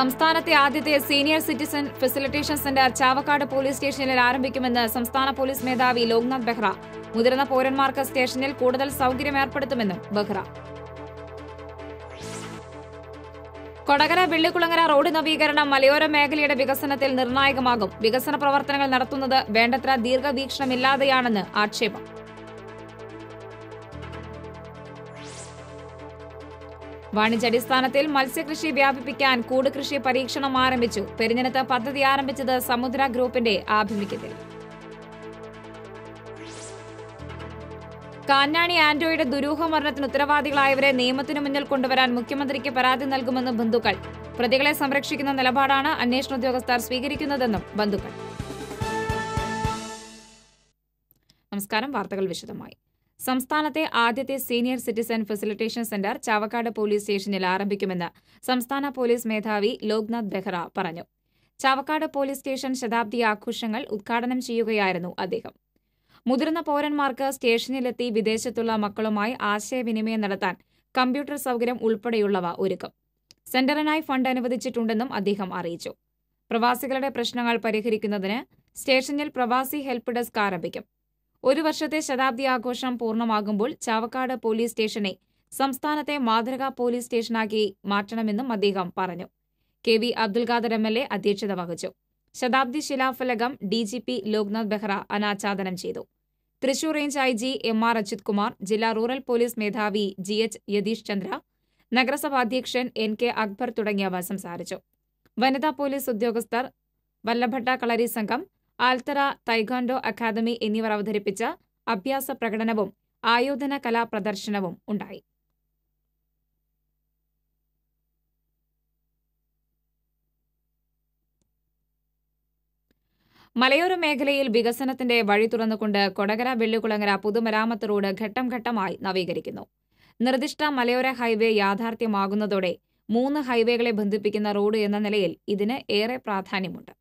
സംസ്ഥാനത്തെ ആദ്യത്തെ senior citizen facilitation centre Chavakkad police സ്റ്റേഷനിൽ ആരംഭിക്കുമെന്ന് സംസ്ഥാന പോലീസ് മേധാവി ലോക്നാഥ് ബെഹ്റ മുതിർന്ന പൌരന്മാർക്ക് സ്റ്റേഷനിൽ കൂടുതൽ സൌകര്യം ഏർപ്പെടുത്തുമെന്നും ബെഹ്റ കൊടകര വെള്ളിക്കുളങ്ങര റോഡ് നവീകരണം മലയോര മേഖലയുടെ വികസനത്തിൽ നിർണായകമാകും വികസന പ്രവർത്തനങ്ങൾ നടത്തുന്നത് വേണ്ടത്ര ദീർഘവീക്ഷണമില്ലാതെയാണെന്ന് ആക്ഷേപം വാണിജ്യാടിസ്ഥാനത്തിൽ മത്സ്യകൃഷി വ്യാപിപ്പിക്കാൻ കൂട് കൃഷി പരീക്ഷണം ആരംഭിച്ചു പെരിഞ്ഞനത്ത് പദ്ധതി ആരംഭിച്ചത് സമുദ്ര ഗ്രൂപ്പിന്റെ ആഭിമുഖ്യത്തിൽ കാഞ്ഞാണി ആന്റോയുടെ ദുരൂഹ മരണത്തിന് ഉത്തരവാദികളായവരെ നിയമത്തിനു മുന്നിൽ കൊണ്ടുവരാൻ മുഖ്യമന്ത്രിക്ക് പരാതി നൽകുമെന്ന് ബന്ധുക്കൾ പ്രതികളെ സംരക്ഷിക്കുന്ന നിലപാടാണ് അന്വേഷണ ഉദ്യോഗസ്ഥർ സ്വീകരിക്കുന്നതെന്നും ബന്ധുക്കൾ നമസ്കാരം വാർത്തകൾ വിശദമായി സംസ്ഥാനത്തെ ആദ്യത്തെ senior citizen facilitation centre Chavakkad police സ്റ്റേഷനിൽ ആരംഭിക്കുമെന്ന് സംസ്ഥാന പോലീസ് മേധാവി ലോക്നാഥ് ബെഹ്റ പറഞ്ഞു ചാവക്കാട് പോലീസ് സ്റ്റേഷൻ ശതാബ്ദി ആഘോഷങ്ങൾ ഉദ്ഘാടനം ചെയ്യുകയായിരുന്നു അദ്ദേഹം മുതിർന്ന പൌരന്മാർക്ക് സ്റ്റേഷനിലെത്തി വിദേശത്തുള്ള മക്കളുമായി ആശയവിനിമയം നടത്താൻ കമ്പ്യൂട്ടർ സൌകര്യം ഉൾപ്പെടെയുള്ളവ ഒരുക്കും സെന്ററിനായി ഫണ്ട് അനുവദിച്ചിട്ടുണ്ടെന്നും അദ്ദേഹം അറിയിച്ചു പ്രവാസികളുടെ പ്രശ്നങ്ങൾ പരിഹരിക്കുന്നതിന് സ്റ്റേഷനിൽ പ്രവാസി ഹെൽപ്പ് ഡെസ്ക് ആരംഭിക്കും ഒരു വർഷത്തെ ശതാബ്ദി ആഘോഷം പൂർണ്ണമാകുമ്പോൾ ചാവക്കാട് പോലീസ് സ്റ്റേഷനെ സംസ്ഥാനത്തെ മാതൃകാ പോലീസ് സ്റ്റേഷനാക്കി മാറ്റണമെന്നും അദ്ദേഹം പറഞ്ഞു K V Abdul Khader M L A അധ്യക്ഷത വഹിച്ചു ശതാബ്ദി ശിലാഫലകം D G P Loknath Behera അനാച്ഛാദനം ചെയ്തു Thrissur range I G M R Achyuth Kumar ജില്ലാ റൂറൽ പോലീസ് മേധാവി ജി എച്ച് യതീഷ് ചന്ദ്ര നഗരസഭാ അധ്യക്ഷൻ എൻ കെ അക്ബർ തുടങ്ങിയവ സംസാരിച്ചു വനിതാ പോലീസ് ഉദ്യോഗസ്ഥർ വല്ലഭട്ട കളരി സംഘം ആൽത്തറ തൈഗാൻഡോ അക്കാദമി എന്നിവർ അവതരിപ്പിച്ച അഭ്യാസ പ്രകടനവും ആയോധന കലാ പ്രദർശനവും ഉണ്ടായി മലയോര മേഖലയിൽ വികസനത്തിന്റെ വഴി തുറന്നുകൊണ്ട് കൊടകര വെള്ളിക്കുളങ്ങര പുതുമരാമത്ത് റോഡ് ഘട്ടം ഘട്ടമായി നവീകരിക്കുന്നു നിർദ്ദിഷ്ട മലയോര ഹൈവേ യാഥാർത്ഥ്യമാകുന്നതോടെ മൂന്ന് ഹൈവേകളെ ബന്ധിപ്പിക്കുന്ന റോഡ് എന്ന നിലയിൽ ഇതിന് ഏറെ പ്രാധാന്യമുണ്ട്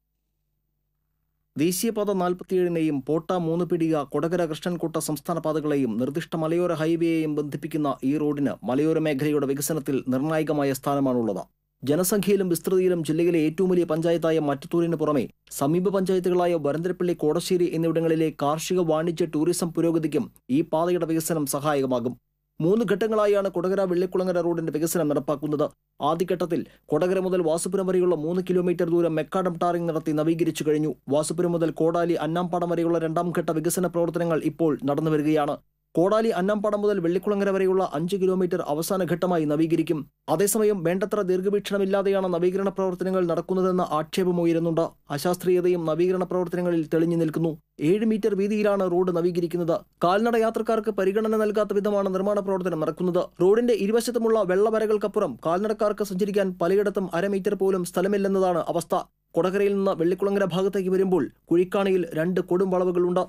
ദേശീയപാത നാൽപ്പത്തിയേഴിനെയും പോട്ട മൂന്നുപിടിക കൊടകര കൃഷ്ണൻകുട്ട സംസ്ഥാന പാതകളെയും നിർദ്ദിഷ്ട മലയോര ഹൈവേയെയും ബന്ധിപ്പിക്കുന്ന ഈ റോഡിന് മലയോര മേഖലയുടെ വികസനത്തിൽ നിർണായകമായ സ്ഥാനമാണുള്ളത് ജനസംഖ്യയിലും വിസ്തൃതിയിലും ജില്ലയിലെ ഏറ്റവും വലിയ പഞ്ചായത്തായ മറ്റത്തൂരിന് പുറമെ സമീപ പഞ്ചായത്തുകളായ വരന്തരപ്പള്ളി കോടശ്ശേരി എന്നിവിടങ്ങളിലെ കാർഷിക വാണിജ്യ ടൂറിസം പുരോഗതിക്കും ഈ പാതയുടെ വികസനം സഹായകമാകും മൂന്ന് ഘട്ടങ്ങളായാണ് കൊടകര വെള്ളിക്കുളങ്ങര റോഡിന്റെ വികസനം നടപ്പാക്കുന്നത് ആദ്യഘട്ടത്തിൽ കൊടകര മുതൽ വാസുപുരം വരെയുള്ള മൂന്ന് കിലോമീറ്റർ ദൂരം മെക്കാഡം ടാറിംഗ് നടത്തി നവീകരിച്ചു കഴിഞ്ഞു വാസുപുരം മുതൽ കോടാലി അന്നാംപാടം വരെയുള്ള രണ്ടാം ഘട്ട വികസന പ്രവർത്തനങ്ങൾ ഇപ്പോൾ നടന്നുവരികയാണ് കോടാലി അന്നംപാടം മുതൽ വെള്ളിക്കുളങ്ങര വരെയുള്ള അഞ്ച് കിലോമീറ്റർ അവസാന ഘട്ടമായി നവീകരിക്കും അതേസമയം വേണ്ടത്ര ദീർഘവീക്ഷണമില്ലാതെയാണ് നവീകരണ പ്രവർത്തനങ്ങൾ നടക്കുന്നതെന്ന ആക്ഷേപമുയരുന്നുണ്ട് അശാസ്ത്രീയതയും നവീകരണ പ്രവർത്തനങ്ങളിൽ തെളിഞ്ഞു നിൽക്കുന്നു ഏഴ് മീറ്റർ വീതിയിലാണ് റോഡ് നവീകരിക്കുന്നത് കാൽനട യാത്രക്കാർക്ക് പരിഗണന നൽകാത്ത വിധമാണ് നിർമ്മാണ പ്രവർത്തനം നടക്കുന്നത് റോഡിന്റെ ഇരുവശത്തുമുള്ള വെള്ളവരകൾക്കപ്പുറം കാൽനടക്കാർക്ക് സഞ്ചരിക്കാൻ പലയിടത്തും അരമീറ്റർ മീറ്റർ പോലും സ്ഥലമില്ലെന്നതാണ് അവസ്ഥ കൊടകരയിൽ നിന്ന് വെള്ളിക്കുളങ്ങര ഭാഗത്തേക്ക് വരുമ്പോൾ കുഴിക്കാണിയിൽ രണ്ട് കൊടും വളവുകളുണ്ട്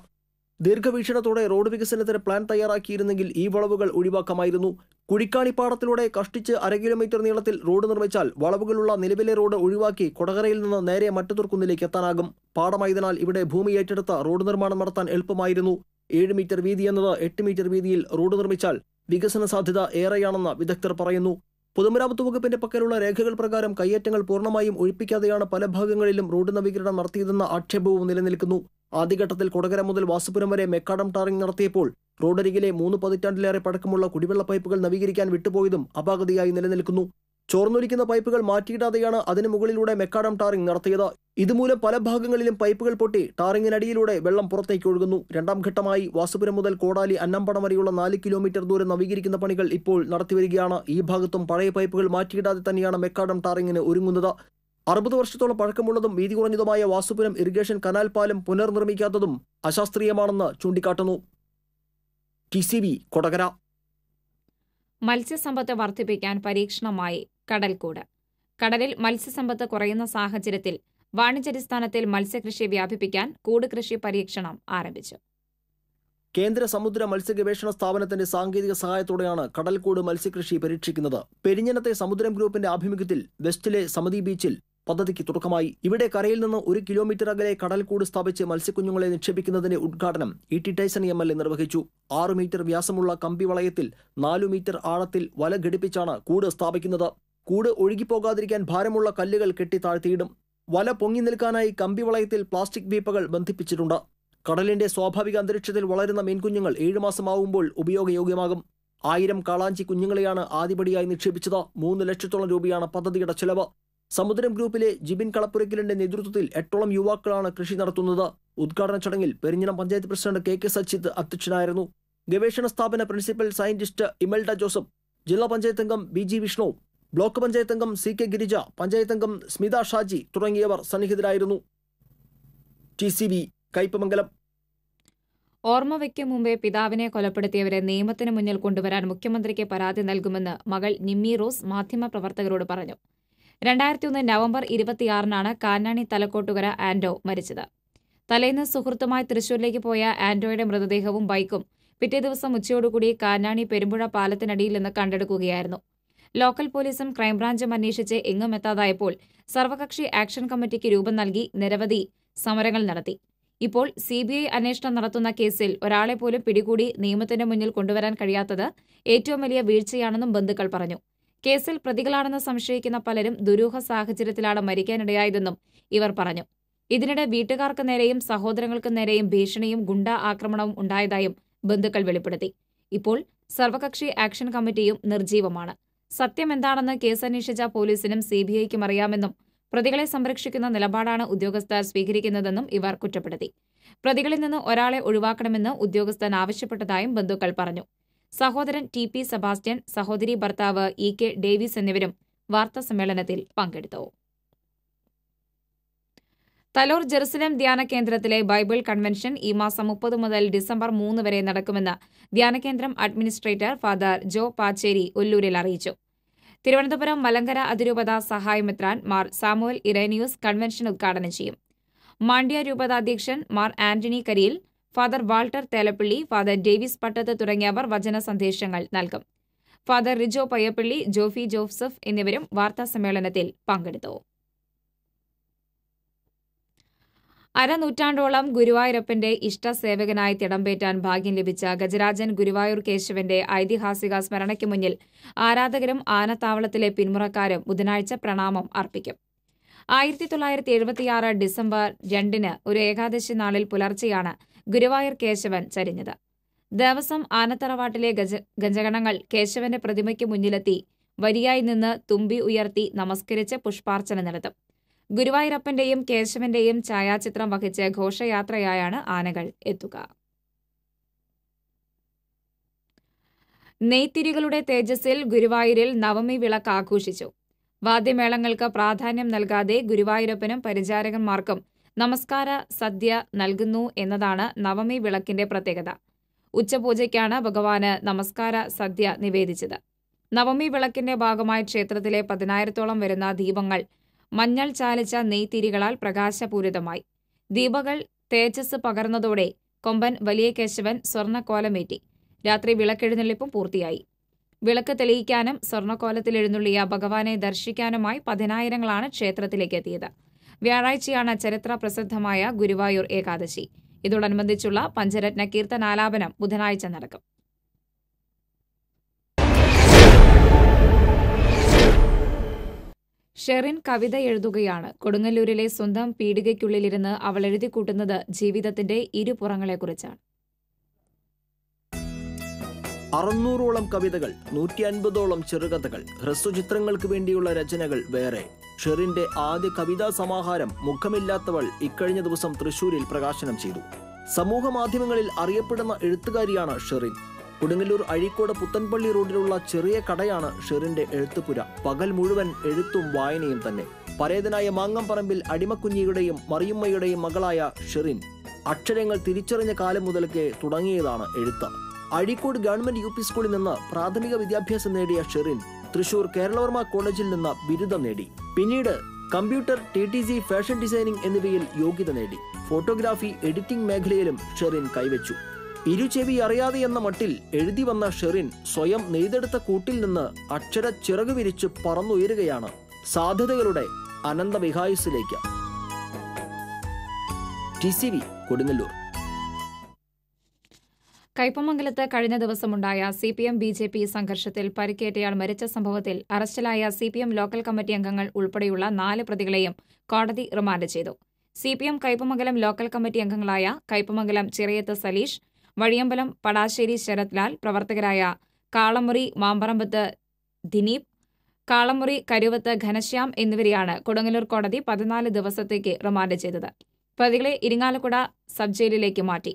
ദീർഘവീക്ഷണത്തോടെ റോഡ് വികസനത്തിന് പ്ലാൻ തയ്യാറാക്കിയിരുന്നെങ്കിൽ ഈ വളവുകൾ ഒഴിവാക്കാമായിരുന്നു കുഴിക്കാണിപ്പാടത്തിലൂടെ കഷ്ടിച്ച് അര കിലോമീറ്റർ നീളത്തിൽ റോഡ് നിർമ്മിച്ചാൽ വളവുകളുള്ള നിലവിലെ റോഡ് ഒഴിവാക്കി കൊടകരയിൽ നിന്ന് നേരെ മറ്റത്തൂർക്കുന്നിലേക്ക് എത്താനാകും പാടമായതിനാൽ ഇവിടെ ഭൂമി ഏറ്റെടുത്ത റോഡ് നിർമ്മാണം നടത്താൻ എളുപ്പമായിരുന്നു ഏഴ് മീറ്റർ വീതി എന്നത് എട്ട് മീറ്റർ വീതിയിൽ റോഡ് നിർമ്മിച്ചാൽ വികസന സാധ്യത ഏറെയാണെന്ന് വിദഗ്ധർ പറയുന്നു പൊതുമരാമത്ത് വകുപ്പിന്റെ പക്കലുള്ള രേഖകൾ പ്രകാരം കയ്യേറ്റങ്ങൾ പൂർണ്ണമായും ഒഴിപ്പിക്കാതെയാണ് പല ഭാഗങ്ങളിലും റോഡ് നവീകരണം നടത്തിയതെന്ന ആക്ഷേപവും നിലനിൽക്കുന്നു ആദ്യഘട്ടത്തിൽ കൊടകര മുതൽ വാസുപുരം വരെ മെക്കാഡം ടാറിംഗ് നടത്തിയപ്പോൾ റോഡരികിലെ മൂന്ന് പതിറ്റാണ്ടിലേറെ പടക്കമുള്ള കുടിവെള്ള പൈപ്പുകൾ നവീകരിക്കാൻ വിട്ടുപോയതും അപാകതയായി നിലനിൽക്കുന്നു ചോർന്നൊലിക്കുന്ന പൈപ്പുകൾ മാറ്റിയിടാതെയാണ് അതിനു മുകളിലൂടെ മെക്കാഡം ടാറിംഗ് നടത്തിയത് ഇതുമൂലം പല ഭാഗങ്ങളിലും പൈപ്പുകൾ പൊട്ടി ടാറിങ്ങിനടിയിലൂടെ വെള്ളം പുറത്തേക്ക് ഒഴുകുന്നു രണ്ടാം ഘട്ടമായി വാസുപുരം മുതൽ കോടാലി അന്നമ്പടം വരെയുള്ള നാല് കിലോമീറ്റർ ദൂരം നവീകരിക്കുന്ന പണികൾ ഇപ്പോൾ നടത്തിവരികയാണ് ഈ ഭാഗത്തും പഴയ പൈപ്പുകൾ മാറ്റിയിടാതെ തന്നെയാണ് മെക്കാഡം ടാറിങ്ങിന് ഒരുങ്ങുന്നത് അറുപത് വർഷത്തോളം പഴക്കമുള്ളതും വീതി കുറഞ്ഞതുമായ വാസുപുരം ഇറിഗേഷൻ കനാൽ പാലം പുനർനിർമ്മിക്കാത്തതും അശാസ്ത്രീയമാണെന്ന് ചൂണ്ടിക്കാട്ടുന്നു ടി സി കൊടകര മത്സ്യസമ്പത്ത് വർദ്ധിപ്പിക്കാൻ പരീക്ഷണമായി കടൽക്കൂട് കടലിൽ മത്സ്യസമ്പത്ത് കുറയുന്ന സാഹചര്യത്തിൽ വാണിജ്യാടിസ്ഥാനത്തിൽ മത്സ്യകൃഷി വ്യാപിപ്പിക്കാൻ കൃഷി പരീക്ഷണം ആരംഭിച്ചു കേന്ദ്ര സമുദ്ര മത്സ്യഗവേഷണ സ്ഥാപനത്തിന്റെ സാങ്കേതിക സഹായത്തോടെയാണ് കടൽക്കൂട് മത്സ്യകൃഷി പരീക്ഷിക്കുന്നത് പെരിഞ്ഞനത്തെ സമുദ്രം ഗ്രൂപ്പിന്റെ ആഭിമുഖ്യത്തിൽ വെസ്റ്റിലെ സമതി ബീച്ചിൽ പദ്ധതിക്ക് തുടക്കമായി ഇവിടെ കരയിൽ നിന്ന് ഒരു കിലോമീറ്റർ അകലെ കടൽക്കൂട് സ്ഥാപിച്ച് മത്സ്യക്കുഞ്ഞുങ്ങളെ നിക്ഷേപിക്കുന്നതിന്റെ ഉദ്ഘാടനം E T Tyson M L A നിർവഹിച്ചു ആറു മീറ്റർ വ്യാസമുള്ള കമ്പി വളയത്തിൽ നാലു മീറ്റർ ആഴത്തിൽ വല ഘടിപ്പിച്ചാണ് കൂട് സ്ഥാപിക്കുന്നത് കൂട് ഒഴുകിപ്പോകാതിരിക്കാൻ ഭാരമുള്ള കല്ലുകൾ കെട്ടി താഴ്ത്തിയിടും വല പൊങ്ങി നിൽക്കാനായി കമ്പി വളയത്തിൽ പ്ലാസ്റ്റിക് വീപ്പകൾ ബന്ധിപ്പിച്ചിട്ടുണ്ട് കടലിന്റെ സ്വാഭാവിക അന്തരീക്ഷത്തിൽ വളരുന്ന മീൻകുഞ്ഞുങ്ങൾ ഏഴുമാസമാവുമ്പോൾ ഉപയോഗയോഗ്യമാകും ആയിരം കാളാഞ്ചി കുഞ്ഞുങ്ങളെയാണ് ആദ്യപടിയായി നിക്ഷേപിച്ചത് മൂന്ന് ലക്ഷത്തോളം രൂപയാണ് പദ്ധതിയുടെ ചെലവ് സമുദ്രം ഗ്രൂപ്പിലെ ജിബിൻ കളപ്പുരയ്ക്കലിന്റെ നേതൃത്വത്തിൽ എട്ടോളം യുവാക്കളാണ് കൃഷി നടത്തുന്നത് ഉദ്ഘാടന ചടങ്ങിൽ Perinjanam panchayat president K K Sachith അധ്യക്ഷനായിരുന്നു ഗവേഷണ സ്ഥാപന പ്രിൻസിപ്പൽ സയന്റിസ്റ്റ് ഇമൽഡ ജോസഫ് ജില്ലാ പഞ്ചായത്ത് അംഗം B G Vishnu block panchayat അംഗം സി കെ ഗിരിജ പഞ്ചായത്ത് അംഗം സ്മിത ഷാജി തുടങ്ങിയവർ സന്നിഹിതരായിരുന്നു ഓർമ്മ വയ്ക്കും മുമ്പേ പിതാവിനെ കൊലപ്പെടുത്തിയവരെ നിയമത്തിന് മുന്നിൽ കൊണ്ടുവരാൻ മുഖ്യമന്ത്രിക്ക് പരാതി നൽകുമെന്ന് മകൾ നിമ്മി റോസ് മാധ്യമപ്രവർത്തകരോട് പറഞ്ഞു രണ്ടായിരത്തി ഒന്ന് നവംബർ ഇരുപത്തിയാറിനാണ് കാനാണി തലക്കോട്ടുകര ആൻഡോ മരിച്ചത് തലേന്ന് സുഹൃത്തുമായി തൃശൂരിലേക്ക് പോയ ആൻഡോയുടെ മൃതദേഹവും ബൈക്കും പിറ്റേ ദിവസം ഉച്ചയോടുകൂടി കാനാണി പെരുമ്പുഴ പാലത്തിനടിയിൽ നിന്ന് കണ്ടെടുക്കുകയായിരുന്നു ലോക്കൽ പോലീസും ക്രൈംബ്രാഞ്ചും അന്വേഷിച്ച് എങ്ങും എത്താതായപ്പോൾ സർവകക്ഷി ആക്ഷൻ കമ്മിറ്റിക്ക് രൂപം നൽകി നിരവധി സമരങ്ങൾ നടത്തി ഇപ്പോൾ സി ബി ഐ അന്വേഷണം നടത്തുന്ന കേസിൽ ഒരാളെ പോലും പിടികൂടി നിയമത്തിന്റെ മുന്നിൽ കൊണ്ടുവരാൻ കഴിയാത്തത് ഏറ്റവും വലിയ വീഴ്ചയാണെന്നും ബന്ധുക്കൾ പറഞ്ഞു കേസിൽ പ്രതികളാണെന്ന് സംശയിക്കുന്ന പലരും ദുരൂഹ സാഹചര്യത്തിലാണ് മരിക്കാനിടയായതെന്നും ഇവർ പറഞ്ഞു ഇതിനിടെ വീട്ടുകാർക്ക് നേരെയും സഹോദരങ്ങൾക്ക് നേരെയും ഭീഷണിയും ഗുണ്ട ആക്രമണവും ഉണ്ടായതായും ബന്ധുക്കൾ വെളിപ്പെടുത്തി ഇപ്പോൾ സർവകക്ഷി ആക്ഷൻ കമ്മിറ്റിയും നിർജീവമാണ് സത്യം എന്താണെന്ന് കേസ് അന്വേഷിച്ച പോലീസിനും സിബിഐക്കും അറിയാമെന്നും പ്രതികളെ സംരക്ഷിക്കുന്ന നിലപാടാണ് ഉദ്യോഗസ്ഥർ സ്വീകരിക്കുന്നതെന്നും ഇവർ കുറ്റപ്പെടുത്തി പ്രതികളിൽ നിന്ന് ഒരാളെ ഒഴിവാക്കണമെന്ന് ഉദ്യോഗസ്ഥൻ ആവശ്യപ്പെട്ടതായും ബന്ധുക്കൾ പറഞ്ഞു സഹോദരൻ ടി പി സെബാസ്റ്റ്യൻ സഹോദരി ഭർത്താവ് ഇ കെ ഡേവിസ് എന്നിവരും സമ്മേളനത്തിൽ പങ്കെടുത്തു തലോർ ജെറുസലേം ധ്യാന കേന്ദ്രത്തിലെ ബൈബിൾ കൺവെൻഷൻ ഈ മാസം മുപ്പത് മുതൽ ഡിസംബർ മൂന്ന് വരെ നടക്കുമെന്ന് ധ്യാനകേന്ദ്രം അഡ്മിനിസ്ട്രേറ്റർ ഫാദർ ജോ പാച്ചേരി ഒല്ലൂരിൽ അറിയിച്ചു തിരുവനന്തപുരം മലങ്കര അതിരൂപത മിത്രാൻ മാർ സാമുവൽ ഇറേനിയൂസ് കൺവെൻഷൻ ഉദ്ഘാടനം ചെയ്യും മാണ്ഡ്യ രൂപത അധ്യക്ഷൻ Mar Antony Kariyil Father Walter Thelappilly Father Davis Pattath തുടങ്ങിയവർ വചന സന്ദേശങ്ങൾ നൽകും ഫാദർ റിജോ പയ്യപ്പള്ളി ജോഫി ജോസഫ് എന്നിവരും വാർത്താസമ്മേളനത്തിൽ പങ്കെടുത്തു അരനൂറ്റാണ്ടോളം ഗുരുവായൂരപ്പന്റെ ഇഷ്ടസേവകനായി തിടമ്പേറ്റാൻ ഭാഗ്യം ലഭിച്ച ഗജരാജൻ ഗുരുവായൂർ കേശവന്റെ ഐതിഹാസിക സ്മരണയ്ക്ക് മുന്നിൽ ആരാധകരും ആനത്താവളത്തിലെ പിന്മുറക്കാരും ബുധനാഴ്ച പ്രണാമം അർപ്പിക്കും ആയിരത്തി തൊള്ളായിരത്തി എഴുപത്തിയാറ് ഡിസംബർ രണ്ടിന് ഒരു ഏകാദശി നാളിൽ പുലർച്ചെയാണ് ഗുരുവായൂർ കേശവൻ ചരിഞ്ഞത് ദേവസ്വം ആനത്തറവാട്ടിലെ ഗജ ഗജഗണങ്ങൾ കേശവന്റെ പ്രതിമയ്ക്ക് മുന്നിലെത്തി വരിയായി നിന്ന് തുമ്പി ഉയർത്തി നമസ്കരിച്ച് പുഷ്പാർച്ചന നടത്തും ഗുരുവായൂരപ്പന്റെയും കേശവന്റെയും ഛായാചിത്രം വഹിച്ച് ഘോഷയാത്രയായാണ് ആനകൾ എത്തുക നെയ്ത്തിരികളുടെ തേജസ്സിൽ ഗുരുവായൂരിൽ നവമി വിളക്ക് ആഘോഷിച്ചു വാദ്യമേളങ്ങൾക്ക് പ്രാധാന്യം നൽകാതെ ഗുരുവായൂരപ്പനും പരിചാരകന്മാർക്കും നമസ്കാര സദ്യ നൽകുന്നു എന്നതാണ് നവമി വിളക്കിന്റെ പ്രത്യേകത ഉച്ചപൂജയ്ക്കാണ് ഭഗവാന് നമസ്കാര സദ്യ നിവേദിച്ചത് നവമി വിളക്കിന്റെ ഭാഗമായി ക്ഷേത്രത്തിലെ പതിനായിരത്തോളം വരുന്ന ദീപങ്ങൾ മഞ്ഞൾ ചാലിച്ച നെയ്ത്തിരികളാൽ പ്രകാശപൂരിതമായി ദീപകൾ തേജസ് പകർന്നതോടെ കൊമ്പൻ വലിയ കേശവൻ സ്വർണ്ണക്കോലമേറ്റി രാത്രി വിളക്കെഴുന്നള്ളിപ്പും പൂർത്തിയായി വിളക്ക് തെളിയിക്കാനും സ്വർണ്ണക്കോലത്തിൽ എഴുന്നള്ളിയ ഭഗവാനെ ദർശിക്കാനുമായി പതിനായിരങ്ങളാണ് ക്ഷേത്രത്തിലേക്ക് എത്തിയത് വ്യാഴാഴ്ചയാണ് ചരിത്ര പ്രസിദ്ധമായ ഗുരുവായൂർ ഏകാദശി ഇതോടനുബന്ധിച്ചുള്ള പഞ്ചരത്ന കീർത്തനാലാപനം ബുധനാഴ്ച നടക്കും ഷെറിൻ കവിത എഴുതുകയാണ് കൊടുങ്ങല്ലൂരിലെ സ്വന്തം പീടികയ്ക്കുള്ളിലിരുന്ന് അവൾ എഴുതിക്കൂട്ടുന്നത് ജീവിതത്തിന്റെ ഇരുപുറങ്ങളെക്കുറിച്ചാണ് അറുന്നൂറോളം കവിതകൾ നൂറ്റി അൻപതോളം ചെറുകഥകൾ ഹ്രസ്വചിത്രങ്ങൾക്ക് വേണ്ടിയുള്ള രചനകൾ വേറെ ഷെറിന്റെ ആദ്യ കവിതാ സമാഹാരം മുഖമില്ലാത്തവൾ ഇക്കഴിഞ്ഞ ദിവസം തൃശൂരിൽ പ്രകാശനം ചെയ്തു സമൂഹ മാധ്യമങ്ങളിൽ അറിയപ്പെടുന്ന എഴുത്തുകാരിയാണ് ഷെറിൻ കൊടുങ്ങല്ലൂർ അഴീക്കോട് പുത്തൻപള്ളി റോഡിലുള്ള ചെറിയ കടയാണ് ഷെറിന്റെ എഴുത്തുപുര പകൽ മുഴുവൻ എഴുത്തും വായനയും തന്നെ പരേതനായ മാങ്ങംപറമ്പിൽ അടിമക്കുഞ്ഞിയുടെയും മറിയുമ്മയുടെയും മകളായ ഷെറിൻ അക്ഷരങ്ങൾ തിരിച്ചറിഞ്ഞ കാലം മുതൽക്കേ തുടങ്ങിയതാണ് എഴുത്ത് അഴീക്കോട് ഗവൺമെന്റ് യു പി സ്കൂളിൽ നിന്ന് പ്രാഥമിക വിദ്യാഭ്യാസം നേടിയ ഷെറിൻ തൃശൂർ കേരളവർമ്മ കോളേജിൽ നിന്ന് ബിരുദം നേടി പിന്നീട് computer T T C fashion designing എന്നിവയിൽ യോഗ്യത നേടി ഫോട്ടോഗ്രാഫി എഡിറ്റിംഗ് മേഖലയിലും ഷെറിൻ കൈവച്ചു ഇരുചെവി അറിയാതെ എന്ന മട്ടിൽ എഴുതി വന്ന ഷെറിൻ സ്വയം നെയ്തെടുത്ത കൂട്ടിൽ നിന്ന് അക്ഷര ചിറക് വിരിച്ച് പറന്നുയരുകയാണ് സാധ്യതകളുടെ അനന്തവിഹായുസിലേക്ക് ടി സി വി കൊടുങ്ങല്ലൂർ കയ്പമംഗലത്ത് കഴിഞ്ഞ ദിവസമുണ്ടായ C P M B J P സംഘർഷത്തിൽ പരിക്കേറ്റയാൾ മരിച്ച സംഭവത്തിൽ അറസ്റ്റിലായ C P M local committee അംഗങ്ങൾ ഉൾപ്പെടെയുള്ള നാല് പ്രതികളെയും കോടതി റിമാൻഡ് ചെയ്തു C P M Kaipamangalam local committee അംഗങ്ങളായ കയ്പമംഗലം ചിറയത്ത് സലീഷ് വഴിയമ്പലം പടാശ്ശേരി ശരത്ലാൽ പ്രവർത്തകരായ കാളമുറി മാമ്പറമ്പത്ത് ദിനീപ് കാളമുറി കരുവത്ത് ഘനശ്യാം എന്നിവരെയാണ് കൊടുങ്ങല്ലൂർ കോടതി പതിനാല് ദിവസത്തേക്ക് റിമാൻഡ് ചെയ്തത് പ്രതികളെ ഇരിങ്ങാലക്കുട സബ് ജയിലിലേക്ക് മാറ്റി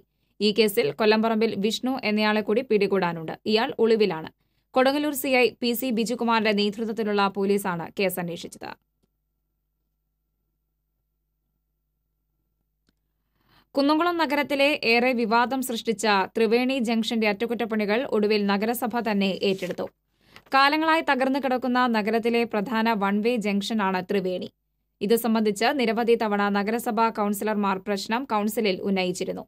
ഈ കേസിൽ കൊല്ലംപറമ്പിൽ വിഷ്ണു എന്നയാളെ കൂടി പിടികൂടാനുണ്ട് ഇയാൾ ഒളിവിലാണ് കൊടുങ്ങല്ലൂർ സിഐ പി സി ബിജുകുമാറിന്റെ നേതൃത്വത്തിലുള്ള പോലീസാണ് കേസ് അന്വേഷിച്ചത് കുന്നംകുളം നഗരത്തിലെ ഏറെ വിവാദം സൃഷ്ടിച്ച ത്രിവേണി ജംഗ്ഷന്റെ അറ്റകുറ്റപ്പണികൾ ഒടുവിൽ നഗരസഭ തന്നെ ഏറ്റെടുത്തു കാലങ്ങളായി തകർന്നു കിടക്കുന്ന നഗരത്തിലെ പ്രധാന വൺ വേ ജംഗ്ഷനാണ് ത്രിവേണി ഇത് സംബന്ധിച്ച് നിരവധി തവണ നഗരസഭാ കൌൺസിലർമാർ പ്രശ്നം കൌൺസിലിൽ ഉന്നയിച്ചിരുന്നു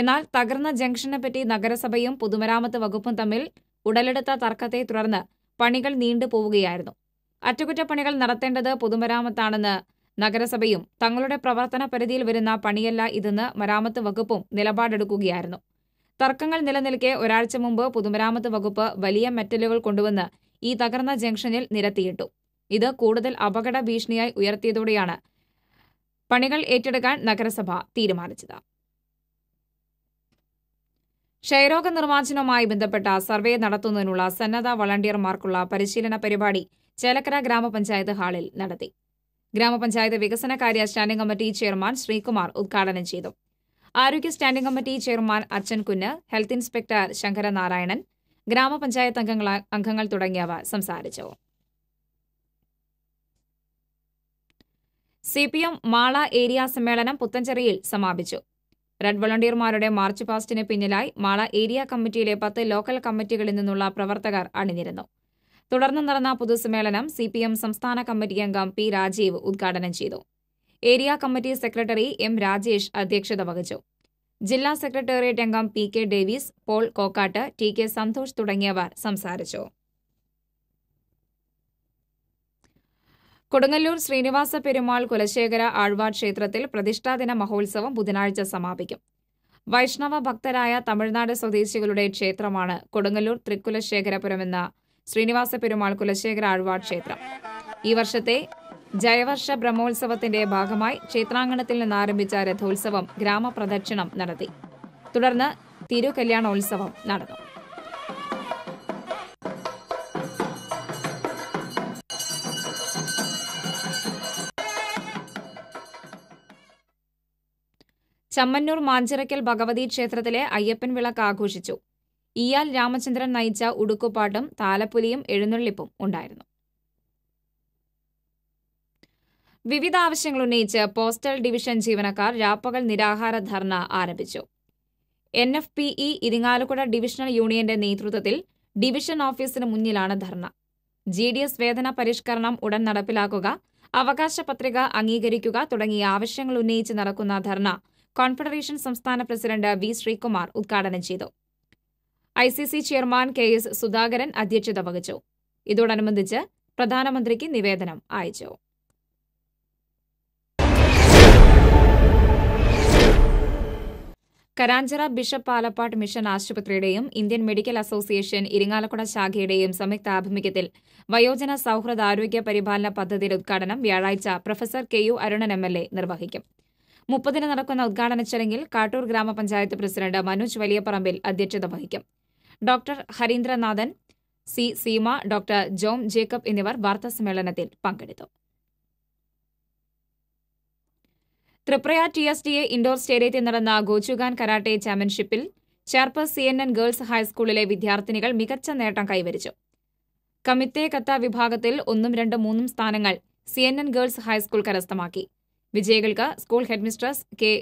എന്നാൽ തകർന്ന പറ്റി നഗരസഭയും പൊതുമരാമത്ത് വകുപ്പും തമ്മിൽ ഉടലെടുത്ത തർക്കത്തെ തുടർന്ന് പണികൾ നീണ്ടുപോവുകയായിരുന്നു അറ്റകുറ്റപ്പണികൾ നടത്തേണ്ടത് പൊതുമരാമത്താണെന്ന് നഗരസഭയും തങ്ങളുടെ പ്രവർത്തന പരിധിയിൽ വരുന്ന പണിയല്ല ഇതെന്ന് മരാമത്ത് വകുപ്പും നിലപാടെടുക്കുകയായിരുന്നു തർക്കങ്ങൾ നിലനിൽക്കെ ഒരാഴ്ച മുമ്പ് പൊതുമരാമത്ത് വകുപ്പ് വലിയ മെറ്റലുകൾ കൊണ്ടുവന്ന് ഈ തകർന്ന ജംഗ്ഷനിൽ നിരത്തിയിട്ടു ഇത് കൂടുതൽ അപകട ഭീഷണിയായി ഉയർത്തിയതോടെയാണ് പണികൾ ഏറ്റെടുക്കാൻ നഗരസഭ തീരുമാനിച്ചത് ക്ഷയരോഗ നിർമ്മാർജ്ജനവുമായി ബന്ധപ്പെട്ട സർവേ നടത്തുന്നതിനുള്ള സന്നദ്ധ വളണ്ടിയർമാർക്കുള്ള പരിശീലന പരിപാടി ചേലക്കര ഗ്രാമപഞ്ചായത്ത് ഹാളിൽ നടത്തി ഗ്രാമപഞ്ചായത്ത് വികസനകാര്യ സ്റ്റാൻഡിംഗ് കമ്മിറ്റി ചെയർമാൻ ശ്രീകുമാർ ഉദ്ഘാടനം ചെയ്തു ആരോഗ്യ സ്റ്റാൻഡിംഗ് കമ്മിറ്റി ചെയർമാൻ അച്ഛൻ കുഞ്ഞ് ഹെൽത്ത് ഇൻസ്പെക്ടർ ശങ്കരനാരായണൻ ഗ്രാമപഞ്ചായത്ത് അംഗങ്ങൾ അംഗങ്ങൾ തുടങ്ങിയവ സംസാരിച്ചു C P M Mala area സമ്മേളനം പുത്തഞ്ചെറിയിൽ സമാപിച്ചു റെഡ് വളണ്ടിയർമാരുടെ മാർച്ച് പാസ്റ്റിന് പിന്നിലായി മാള ഏരിയ കമ്മിറ്റിയിലെ പത്ത് ലോക്കൽ കമ്മിറ്റികളിൽ നിന്നുള്ള പ്രവർത്തകർ അണിനിരുന്നു തുടർന്ന് നടന്ന പൊതുസമ്മേളനം സി പി എം സംസ്ഥാന കമ്മിറ്റി അംഗം പി രാജീവ് ഉദ്ഘാടനം ചെയ്തു area committee secretary M Rajesh അധ്യക്ഷത വഹിച്ചു ജില്ലാ സെക്രട്ടേറിയറ്റ് അംഗം P K Davis Paul Kokkat T K Santhosh തുടങ്ങിയവർ സംസാരിച്ചു കൊടുങ്ങല്ലൂർ ശ്രീനിവാസ പെരുമാൾ കുലശേഖര ആഴ്വാർ ക്ഷേത്രത്തിൽ പ്രതിഷ്ഠാദിന മഹോത്സവം ബുധനാഴ്ച സമാപിക്കും വൈഷ്ണവ ഭക്തരായ തമിഴ്നാട് സ്വദേശികളുടെ ക്ഷേത്രമാണ് കൊടുങ്ങല്ലൂർ തൃക്കുലശേഖരപുരം എന്ന ശ്രീനിവാസ പെരുമാൾ കുലശേഖര ആഴ്വാർ ക്ഷേത്രം ഈ വർഷത്തെ ജയവർഷ ബ്രഹ്മോത്സവത്തിന്റെ ഭാഗമായി ക്ഷേത്രാങ്കണത്തിൽ നിന്ന് ആരംഭിച്ച രഥോത്സവം ഗ്രാമപ്രദക്ഷിണം നടത്തി തുടർന്ന് തിരുകല്യാണോത്സവം നടന്നു ചമ്മന്നൂർ മാഞ്ചിറക്കൽ ഭഗവതി ക്ഷേത്രത്തിലെ അയ്യപ്പൻ വിളക്ക് ആഘോഷിച്ചു ഇയാൽ രാമചന്ദ്രൻ നയിച്ച ഉടുക്കുപാട്ടും താലപ്പുലിയും എഴുന്നള്ളിപ്പും ഉണ്ടായിരുന്നു വിവിധ ആവശ്യങ്ങൾ ഉന്നയിച്ച് പോസ്റ്റൽ ഡിവിഷൻ ജീവനക്കാർ രാപ്പകൽ നിരാഹാര ധർണ ആരംഭിച്ചു N F P E Irinjalakuda divisional യൂണിയന്റെ നേതൃത്വത്തിൽ ഡിവിഷൻ ഓഫീസിന് മുന്നിലാണ് ധർണ ജി ഡി എസ് വേതന പരിഷ്കരണം ഉടൻ നടപ്പിലാക്കുക അവകാശ പത്രിക അംഗീകരിക്കുക തുടങ്ങിയ ആവശ്യങ്ങൾ ഉന്നയിച്ച് നടക്കുന്ന ധർണ കോൺഫെഡറേഷൻ സംസ്ഥാന പ്രസിഡന്റ് വി ശ്രീകുമാർ ഉദ്ഘാടനം ചെയ്തു I C C chairman K S Sudhakaran അധ്യക്ഷത വഹിച്ചു ഇതോടനുബന്ധിച്ച് പ്രധാനമന്ത്രിക്ക് നിവേദനം അയച്ചു കരാഞ്ചറ ബിഷപ്പ് പാലപ്പാട്ട് മിഷൻ ആശുപത്രിയുടെയും ഇന്ത്യൻ മെഡിക്കൽ അസോസിയേഷൻ ഇരിങ്ങാലക്കുട ശാഖയുടെയും സംയുക്ത ആഭിമുഖ്യത്തിൽ വയോജന സൌഹൃദ ആരോഗ്യ പരിപാലന പദ്ധതിയുടെ ഉദ്ഘാടനം വ്യാഴാഴ്ച professor K U Arunan M L A നിർവഹിക്കും മുപ്പതിന് നടക്കുന്ന ഉദ്ഘാടന ചടങ്ങിൽ കാട്ടൂർ ഗ്രാമപഞ്ചായത്ത് പ്രസിഡന്റ് മനോജ് വലിയപറമ്പിൽ അധ്യക്ഷത വഹിക്കും doctor Hareendranathan C Seema doctor Jom Jacob എന്നിവർ വാർത്താസമ്മേളനത്തിൽ പങ്കെടുത്തു Tripura T S D A indoor സ്റ്റേഡിയത്തിൽ നടന്ന ഗോചുഗാൻ കരാട്ടെ ചാമ്പ്യൻഷിപ്പിൽ Cherpu C N N girls ഹൈസ്കൂളിലെ വിദ്യാർത്ഥിനികൾ മികച്ച നേട്ടം കൈവരിച്ചു കമിത്തേ കത്ത വിഭാഗത്തിൽ ഒന്നും രണ്ടും മൂന്നും സ്ഥാനങ്ങൾ C N N girls high school കരസ്ഥമാക്കി വിജയികൾക്ക് സ്കൂൾ ഹെഡ്മിസ്ട്രസ് കെ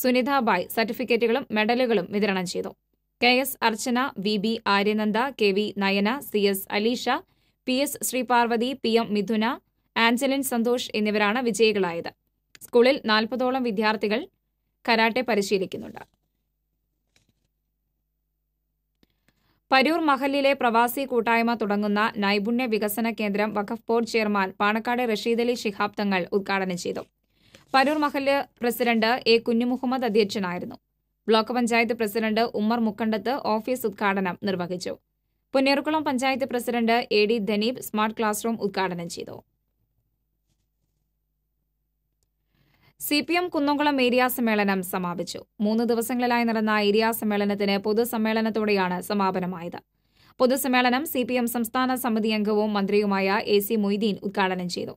സുനിതാബായ് സർട്ടിഫിക്കറ്റുകളും മെഡലുകളും വിതരണം ചെയ്തു K S Archana V B Aryananda K V Nayana C S Aleesha P S Sreeparvathy P M Mithuna Angeline Santhosh എന്നിവരാണ് വിജയികളായത് സ്കൂളിൽ നാൽപ്പതോളം വിദ്യാർത്ഥികൾ കരാട്ടെ പരിശീലിക്കുന്നുണ്ട് പരൂർ മഹലിലെ പ്രവാസി കൂട്ടായ്മ തുടങ്ങുന്ന നൈപുണ്യ വികസന കേന്ദ്രം വഖഫ് ബോർഡ് ചെയർമാൻ പാണക്കാട് റഷീദ് അലി ശിഹാബ് തങ്ങൾ ഉദ്ഘാടനം ചെയ്തു പരൂർ മഹല് പ്രസിഡന്റ് എ കുഞ്ഞുമുഹമ്മദ് അധ്യക്ഷനായിരുന്നു block panchayat president Ummer Mukkandath office ഉദ്ഘാടനം നിർവഹിച്ചു Punnayurkulam panchayat president A D Dhaneeb smart class room ഉദ്ഘാടനം ചെയ്തു C P M Kunnamkulam area സമ്മേളനം സമാപിച്ചു മൂന്ന് ദിവസങ്ങളിലായി നടന്ന ഏരിയ സമ്മേളനത്തിന് പൊതുസമ്മേളനത്തോടെയാണ് സമാപനമായത് പൊതുസമ്മേളനം സി പി എം സംസ്ഥാന സമിതി അംഗവും മന്ത്രിയുമായ എ സി മൊയ്തീൻ ഉദ്ഘാടനം ചെയ്തു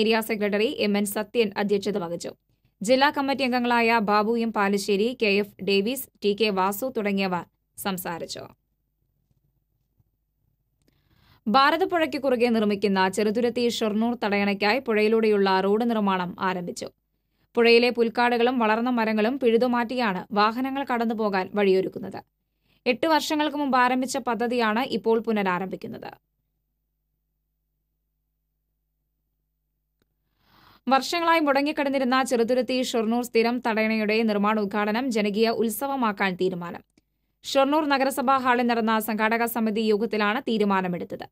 area secretary M N Sathyan അധ്യക്ഷത വഹിച്ചു ജില്ലാ കമ്മിറ്റി അംഗങ്ങളായ Babu M Palassery K F Davis T K Vasu തുടങ്ങിയവർ സംസാരിച്ചു ഭാരതപ്പുഴയ്ക്ക് കുറുകെ നിർമ്മിക്കുന്ന ചെറുതുരുത്തി ഷൊർണൂർ തടയണയ്ക്കായി പുഴയിലൂടെയുള്ള റോഡ് നിർമ്മാണം ആരംഭിച്ചു പുഴയിലെ പുൽക്കാടുകളും വളർന്ന മരങ്ങളും പിഴുതുമാറ്റിയാണ് വാഹനങ്ങൾ കടന്നുപോകാൻ വഴിയൊരുക്കുന്നത് എട്ട് വർഷങ്ങൾക്ക് മുമ്പ് ആരംഭിച്ച പദ്ധതിയാണ് ഇപ്പോൾ പുനരാരംഭിക്കുന്നത് വർഷങ്ങളായി മുടങ്ങിക്കിടന്നിരുന്ന ചെറുതുരുത്തി ഷൊർണൂർ സ്ഥിരം തടയണയുടെ നിർമ്മാണ ഉദ്ഘാടനം ജനകീയ ഉത്സവമാക്കാൻ തീരുമാനം ഷൊർണൂർ നഗരസഭാ ഹാളിൽ നടന്ന സംഘാടക സമിതി യോഗത്തിലാണ് തീരുമാനമെടുത്തത്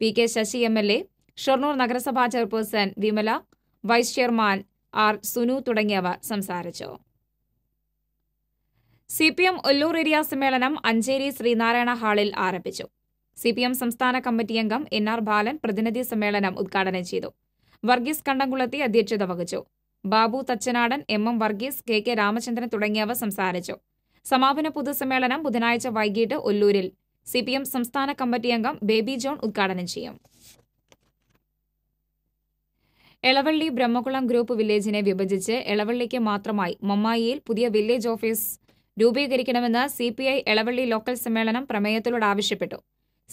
P K Sasi M L A Shoranur നഗരസഭാ chairperson Vimala vice chairman R Sunu തുടങ്ങിയവർ സംസാരിച്ചു C P M Ollur area സമ്മേളനം അഞ്ചേരി ശ്രീനാരായണ ഹാളിൽ ആരംഭിച്ചു സി പി എം സംസ്ഥാന കമ്മിറ്റി അംഗം എൻ ആർ ബാലൻ പ്രതിനിധി സമ്മേളനം ഉദ്ഘാടനം ചെയ്തു വർഗീസ് കണ്ടംകുളത്തി അധ്യക്ഷത വഹിച്ചു Babu Thachanadan M M Varghese K K Ramachandran തുടങ്ങിയവർ സംസാരിച്ചു സമാപന പൊതുസമ്മേളനം ബുധനാഴ്ച വൈകിട്ട് ഒല്ലൂരിൽ സി സംസ്ഥാന കമ്മിറ്റി അംഗം ബേബി ജോൺ ഉദ്ഘാടനം ചെയ്യും എളവള്ളി ബ്രഹ്മകുളം ഗ്രൂപ്പ് വില്ലേജിനെ വിഭജിച്ച് എളവള്ളിക്ക് മാത്രമായി മമ്മായിയിൽ പുതിയ വില്ലേജ് ഓഫീസ് രൂപീകരിക്കണമെന്ന് C P I Elavally local സമ്മേളനം പ്രമേയത്തിലൂടെ ആവശ്യപ്പെട്ടു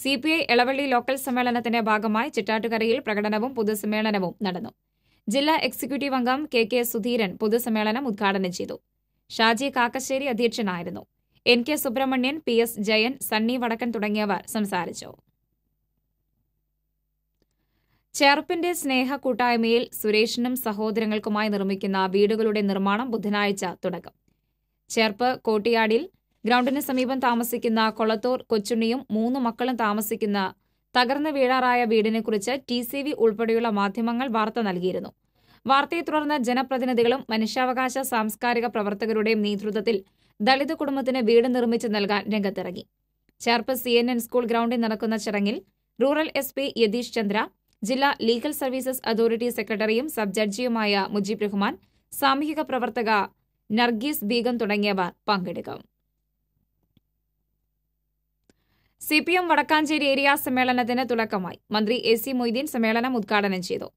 C P I Elavally local സമ്മേളനത്തിന്റെ ഭാഗമായി ചിറ്റാട്ടുകരയിൽ പ്രകടനവും പൊതുസമ്മേളനവും നടന്നു ജില്ലാ എക്സിക്യൂട്ടീവ് അംഗം കെ കെ സുധീരൻ പൊതുസമ്മേളനം ഉദ്ഘാടനം ചെയ്തു ഷാജി കാക്കശ്ശേരി അധ്യക്ഷനായിരുന്നു N K Subrahmanian P S Jayan Sunny Vadakkan തുടങ്ങിയവർ സംസാരിച്ചു ചെറുപ്പിന്റെ സ്നേഹ കൂട്ടായ്മയിൽ സുരേഷിനും സഹോദരങ്ങൾക്കുമായി നിർമ്മിക്കുന്ന വീടുകളുടെ നിർമ്മാണം ബുധനാഴ്ച തുടക്കം ചെർപ്പ് കോട്ടിയാടിൽ ഗ്രൗണ്ടിന് സമീപം താമസിക്കുന്ന കൊളത്തൂർ കൊച്ചുണ്ണിയും മൂന്ന് മക്കളും താമസിക്കുന്ന തകർന്നു വീഴാറായ വീടിനെക്കുറിച്ച് ടി സി വി ഉൾപ്പെടെയുള്ള മാധ്യമങ്ങൾ വാർത്ത നൽകിയിരുന്നു വാർത്തയെ തുടർന്ന് ജനപ്രതിനിധികളും മനുഷ്യാവകാശ സാംസ്കാരിക പ്രവർത്തകരുടെയും നേതൃത്വത്തിൽ ദളിത് കുടുംബത്തിന് വീട് നിർമ്മിച്ചു നൽകാൻ രംഗത്തിറങ്ങി ചേർപ്പ് സി സ്കൂൾ ഗ്രൗണ്ടിൽ നടക്കുന്ന ചടങ്ങിൽ rural S P Yathish Chandra ജില്ലാ ലീഗൽ സർവീസസ് അതോറിറ്റി സെക്രട്ടറിയും സബ് ജഡ്ജിയുമായ മുജീബ് റഹ്മാൻ സാമൂഹിക പ്രവർത്തക നർഗീസ് ബീഗം തുടങ്ങിയവർ പങ്കെടുക്കും C P M Vadakkanchery area സമ്മേളനത്തിന് തുടക്കമായി മന്ത്രി എ സി മൊയ്തീൻ സമ്മേളനം ഉദ്ഘാടനം ചെയ്തു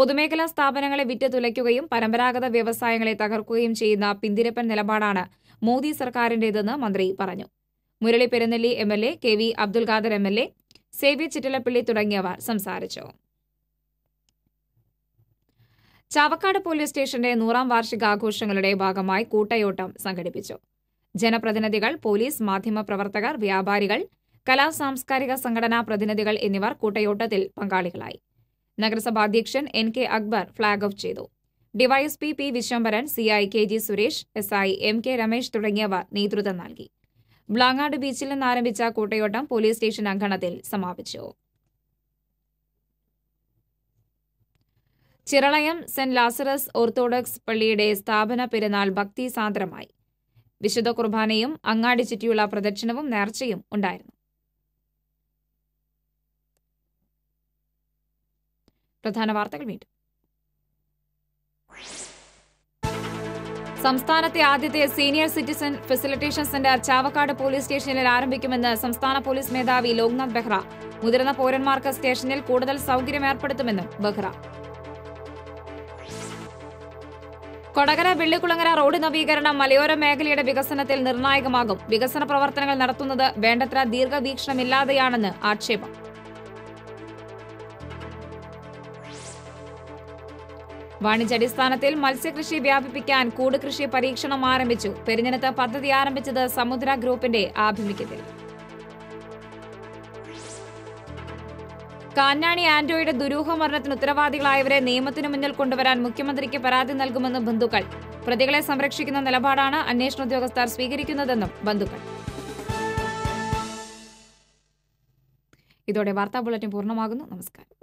പൊതുമേഖലാ സ്ഥാപനങ്ങളെ വിറ്റ് തുലയ്ക്കുകയും പരമ്പരാഗത വ്യവസായങ്ങളെ തകർക്കുകയും ചെയ്യുന്ന പിന്തിരപ്പൻ നിലപാടാണ് മോദി സർക്കാരിന്റേതെന്ന് മന്ത്രി പറഞ്ഞു Murali Perunelly M L A K V Abdul Khader M L A സേവ്യ ചിറ്റലപ്പള്ളി തുടങ്ങിയവർ സംസാരിച്ചു ചാവക്കാട് പോലീസ് സ്റ്റേഷന്റെ നൂറാം വാർഷികാഘോഷങ്ങളുടെ ഭാഗമായി കൂട്ടയോട്ടം സംഘടിപ്പിച്ചു ജനപ്രതിനിധികൾ പോലീസ് മാധ്യമപ്രവർത്തകർ വ്യാപാരികൾ കലാ സാംസ്കാരിക സംഘടനാ പ്രതിനിധികൾ എന്നിവർ കൂട്ടയോട്ടത്തിൽ പങ്കാളികളായി നഗരസഭാ അധ്യക്ഷൻ N K Akbar flag off ചെയ്തു DYSP P Viswambharan CI K G Suresh SI M K Ramesh തുടങ്ങിയവർ നേതൃത്വം നൽകി ബ്ലാങ്ങാട് ബീച്ചിൽ നിന്നാരംഭിച്ച കൂട്ടയോട്ടം പോലീസ് സ്റ്റേഷൻ അങ്കണത്തിൽ സമാപിച്ചു ചിറളയം സെന്റ് ലാസറസ് ഓർത്തഡോക്സ് പള്ളിയുടെ സ്ഥാപന പെരുന്നാൾ ഭക്തി സാന്ദ്രമായി വിശുദ്ധ കുർബാനയും അങ്ങാടി ചുറ്റിയുള്ള പ്രദക്ഷിണവും നേർച്ചയും ഉണ്ടായിരുന്നു പ്രധാന വാർത്തകൾ വീണ്ടും സംസ്ഥാനത്തെ ആദ്യത്തെ senior citizen facilitation centre Chavakkad police സ്റ്റേഷനിൽ ആരംഭിക്കുമെന്ന് സംസ്ഥാന പോലീസ് മേധാവി ലോക്നാഥ് ബെഹ്റ മുതിർന്ന പൌരന്മാർക്ക് സ്റ്റേഷനിൽ കൂടുതൽ സൌകര്യം ഏർപ്പെടുത്തുമെന്നും ബെഹ്റ കൊടകര വെള്ളിക്കുളങ്ങര റോഡ് നവീകരണം മലയോര മേഖലയുടെ വികസനത്തിൽ നിർണായകമാകും വികസന പ്രവർത്തനങ്ങൾ നടത്തുന്നത് വേണ്ടത്ര ദീർഘവീക്ഷണമില്ലാതെയാണെന്ന് ആക്ഷേപം വാണിജ്യാടിസ്ഥാനത്തിൽ മത്സ്യകൃഷി വ്യാപിപ്പിക്കാൻ കൂടുകൃഷി പരീക്ഷണം ആരംഭിച്ചു പെരിഞ്ഞനത്ത് പദ്ധതി ആരംഭിച്ചത് സമുദ്ര ഗ്രൂപ്പിന്റെ ആഭിമുഖ്യത്തിൽ കാഞ്ഞാണി ആന്റോയുടെ ദുരൂഹ മരണത്തിന് ഉത്തരവാദികളായവരെ നിയമത്തിനു മുന്നിൽ കൊണ്ടുവരാൻ മുഖ്യമന്ത്രിക്ക് പരാതി നൽകുമെന്ന് ബന്ധുക്കൾ പ്രതികളെ സംരക്ഷിക്കുന്ന നിലപാടാണ് അന്വേഷണ ഉദ്യോഗസ്ഥർ സ്വീകരിക്കുന്നതെന്നും ബന്ധുക്കൾ ഇതോടെ വാർത്താ ബുള്ളറ്റിൻ പൂർണ്ണമാകുന്നു നമസ്കാരം